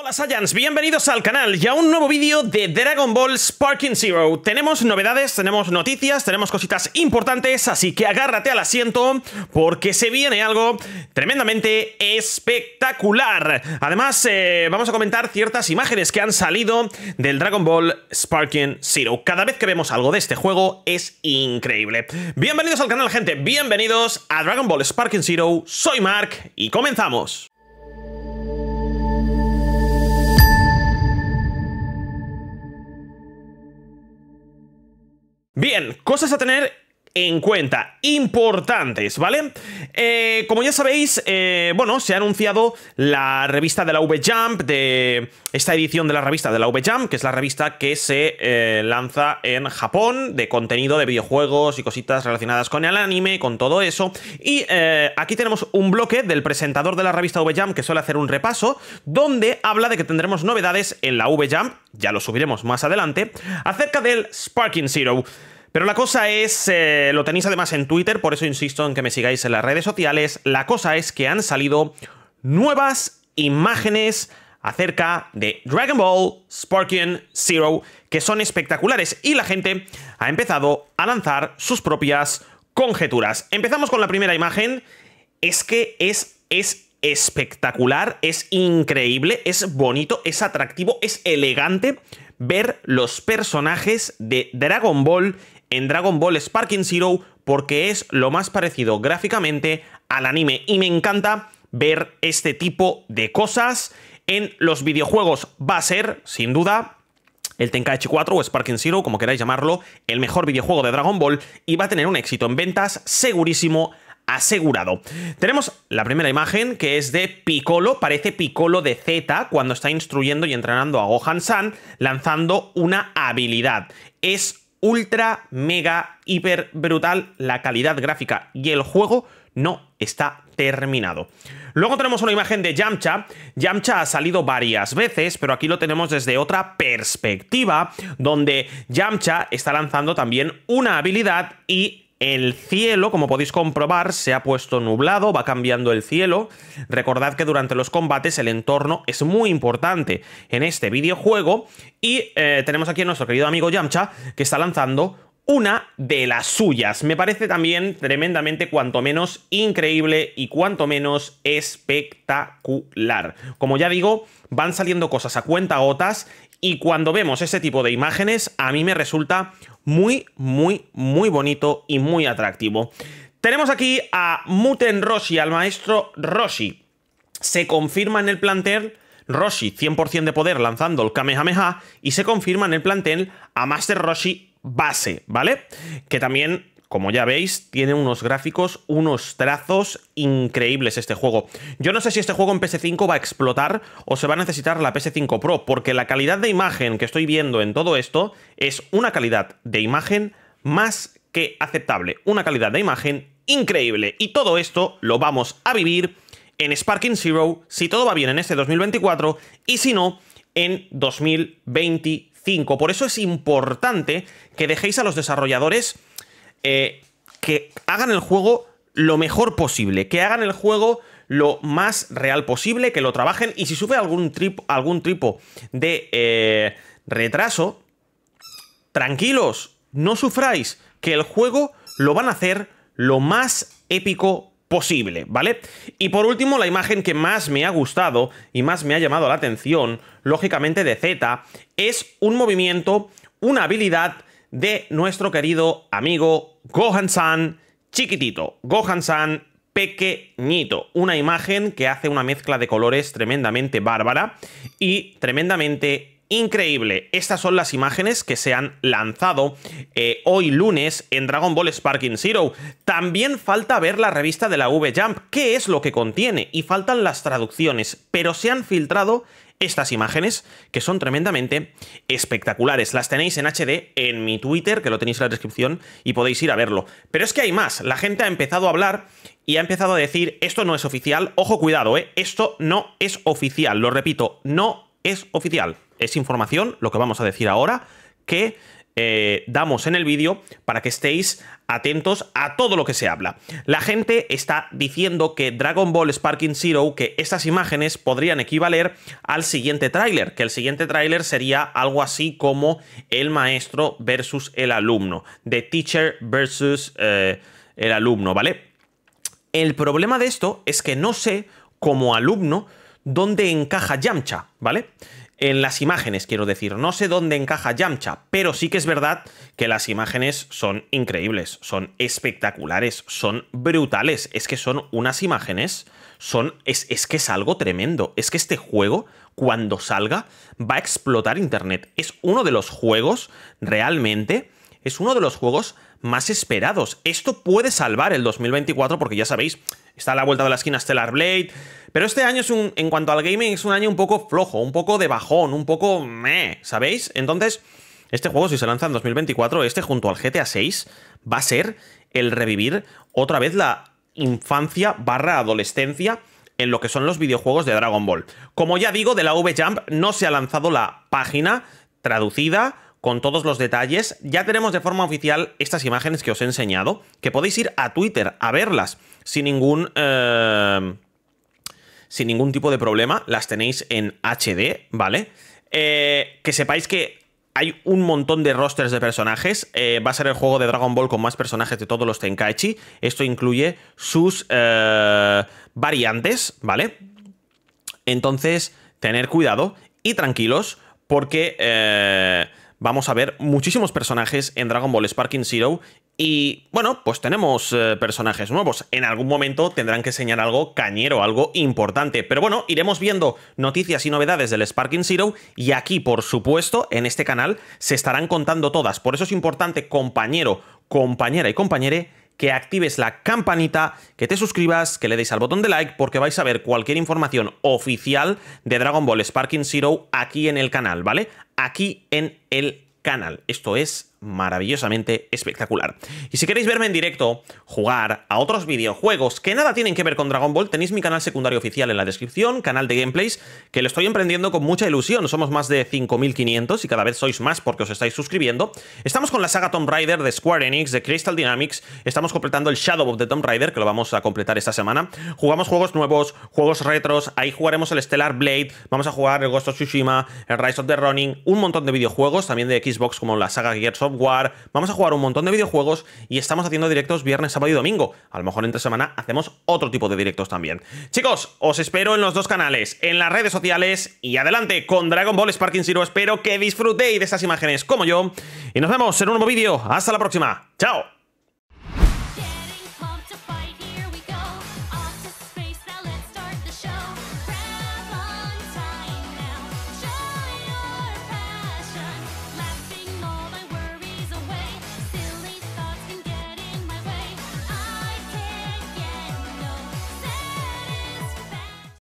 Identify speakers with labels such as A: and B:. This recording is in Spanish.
A: Hola Saiyans, bienvenidos al canal y a un nuevo vídeo de Dragon Ball Sparking Zero. Tenemos novedades, tenemos noticias, tenemos cositas importantes, así que agárrate al asiento porque se viene algo tremendamente espectacular. Además, eh, vamos a comentar ciertas imágenes que han salido del Dragon Ball Sparking Zero. Cada vez que vemos algo de este juego es increíble. Bienvenidos al canal gente, bienvenidos a Dragon Ball Sparking Zero, soy Mark y comenzamos. Bien, cosas a tener en cuenta, importantes, ¿vale? Eh, como ya sabéis, eh, bueno, se ha anunciado la revista de la V-Jump, de esta edición de la revista de la V-Jump, que es la revista que se eh, lanza en Japón, de contenido de videojuegos y cositas relacionadas con el anime, con todo eso. Y aquí tenemos un bloque del presentador de la revista V-Jump, que suele hacer un repaso, donde habla de que tendremos novedades en la V-Jump, ya lo subiremos más adelante, acerca del Sparking Zero. Pero la cosa es, eh, lo tenéis además en Twitter, por eso insisto en que me sigáis en las redes sociales, la cosa es que han salido nuevas imágenes acerca de Dragon Ball Sparking Zero, que son espectaculares y la gente ha empezado a lanzar sus propias conjeturas. Empezamos con la primera imagen, es que es, es espectacular, es increíble, es bonito, es atractivo, es elegante ver los personajes de Dragon Ball en Dragon Ball Sparking Zero porque es lo más parecido gráficamente al anime y me encanta ver este tipo de cosas en los videojuegos. Va a ser, sin duda, el Tenkaichi 4 o Sparking Zero, como queráis llamarlo, el mejor videojuego de Dragon Ball y va a tener un éxito en ventas segurísimo asegurado. Tenemos la primera imagen que es de Piccolo, parece Piccolo de Z cuando está instruyendo y entrenando a Gohan San lanzando una habilidad. Es ultra, mega, hiper brutal la calidad gráfica y el juego no está terminado. Luego tenemos una imagen de Yamcha. Yamcha ha salido varias veces, pero aquí lo tenemos desde otra perspectiva, donde Yamcha está lanzando también una habilidad y el cielo, como podéis comprobar, se ha puesto nublado, va cambiando el cielo. Recordad que durante los combates el entorno es muy importante en este videojuego. Y eh, tenemos aquí a nuestro querido amigo Yamcha, que está lanzando una de las suyas. Me parece también tremendamente cuanto menos increíble y cuanto menos espectacular. Como ya digo, van saliendo cosas a cuenta gotas y cuando vemos ese tipo de imágenes, a mí me resulta muy, muy, muy bonito y muy atractivo. Tenemos aquí a Muten Roshi, al maestro Roshi. Se confirma en el plantel Roshi, 100% de poder lanzando el Kamehameha y se confirma en el plantel a Master Roshi base, ¿vale? Que también como ya veis, tiene unos gráficos, unos trazos increíbles este juego. Yo no sé si este juego en PS5 va a explotar o se va a necesitar la PS5 Pro, porque la calidad de imagen que estoy viendo en todo esto es una calidad de imagen más que aceptable, una calidad de imagen increíble. Y todo esto lo vamos a vivir en Sparking Zero, si todo va bien en este 2024 y si no, en 2025. Por eso es importante que dejéis a los desarrolladores eh, que hagan el juego lo mejor posible, que hagan el juego lo más real posible, que lo trabajen y si sufre algún, algún tipo de eh, retraso, tranquilos, no sufráis, que el juego lo van a hacer lo más épico posible, ¿vale? Y por último, la imagen que más me ha gustado y más me ha llamado la atención, lógicamente de Z, es un movimiento, una habilidad de nuestro querido amigo Gohan-san chiquitito, Gohan-san pequeñito, una imagen que hace una mezcla de colores tremendamente bárbara y tremendamente increíble. Estas son las imágenes que se han lanzado eh, hoy lunes en Dragon Ball Sparking Zero. También falta ver la revista de la V-Jump, qué es lo que contiene, y faltan las traducciones, pero se han filtrado estas imágenes que son tremendamente espectaculares. Las tenéis en HD en mi Twitter, que lo tenéis en la descripción y podéis ir a verlo. Pero es que hay más, la gente ha empezado a hablar y ha empezado a decir, esto no es oficial, ojo cuidado, ¿eh? esto no es oficial, lo repito, no es oficial. Es información, lo que vamos a decir ahora, que eh, damos en el vídeo para que estéis atentos a todo lo que se habla. La gente está diciendo que Dragon Ball Sparking Zero, que estas imágenes podrían equivaler al siguiente tráiler, que el siguiente tráiler sería algo así como el maestro versus el alumno, de teacher versus eh, el alumno, ¿vale? El problema de esto es que no sé, como alumno, dónde encaja Yamcha, ¿vale? en las imágenes, quiero decir. No sé dónde encaja Yamcha, pero sí que es verdad que las imágenes son increíbles, son espectaculares, son brutales. Es que son unas imágenes, son es, es que es algo tremendo. Es que este juego, cuando salga, va a explotar Internet. Es uno de los juegos realmente es uno de los juegos más esperados. Esto puede salvar el 2024 porque ya sabéis, está a la vuelta de la esquina Stellar Blade, pero este año es un, en cuanto al gaming es un año un poco flojo, un poco de bajón, un poco meh, ¿sabéis? Entonces, este juego si se lanza en 2024, este junto al GTA 6 va a ser el revivir otra vez la infancia barra adolescencia en lo que son los videojuegos de Dragon Ball. Como ya digo, de la V-Jump no se ha lanzado la página traducida con todos los detalles. Ya tenemos de forma oficial estas imágenes que os he enseñado, que podéis ir a Twitter a verlas sin ningún... Eh, sin ningún tipo de problema, las tenéis en HD, ¿vale? Eh, que sepáis que hay un montón de rosters de personajes. Eh, va a ser el juego de Dragon Ball con más personajes de todos los Tenkaichi. Esto incluye sus variantes, ¿vale? Entonces, tener cuidado y tranquilos porque vamos a ver muchísimos personajes en Dragon Ball Sparking Zero y bueno, pues tenemos eh, personajes nuevos. En algún momento tendrán que enseñar algo cañero, algo importante. Pero bueno, iremos viendo noticias y novedades del Sparking Zero y aquí, por supuesto, en este canal se estarán contando todas. Por eso es importante, compañero, compañera y compañere, que actives la campanita, que te suscribas, que le deis al botón de like, porque vais a ver cualquier información oficial de Dragon Ball Sparking Zero aquí en el canal, ¿vale? Aquí en el canal. Esto es maravillosamente espectacular. Y si queréis verme en directo, jugar a otros videojuegos que nada tienen que ver con Dragon Ball, tenéis mi canal secundario oficial en la descripción, canal de gameplays, que lo estoy emprendiendo con mucha ilusión. Somos más de 5.500 y cada vez sois más porque os estáis suscribiendo. Estamos con la saga Tomb Raider de Square Enix, de Crystal Dynamics. Estamos completando el Shadow of the Tomb Raider, que lo vamos a completar esta semana. Jugamos juegos nuevos, juegos retros. Ahí jugaremos el Stellar Blade. Vamos a jugar el Ghost of Tsushima, el Rise of the Running, un montón de videojuegos, también de Xbox como la saga Gears of vamos a jugar un montón de videojuegos y estamos haciendo directos viernes, sábado y domingo. A lo mejor entre semana hacemos otro tipo de directos también. Chicos, os espero en los dos canales, en las redes sociales y adelante con Dragon Ball Sparking Zero. Espero que disfrutéis de esas imágenes como yo y nos vemos en un nuevo vídeo. Hasta la próxima. ¡Chao!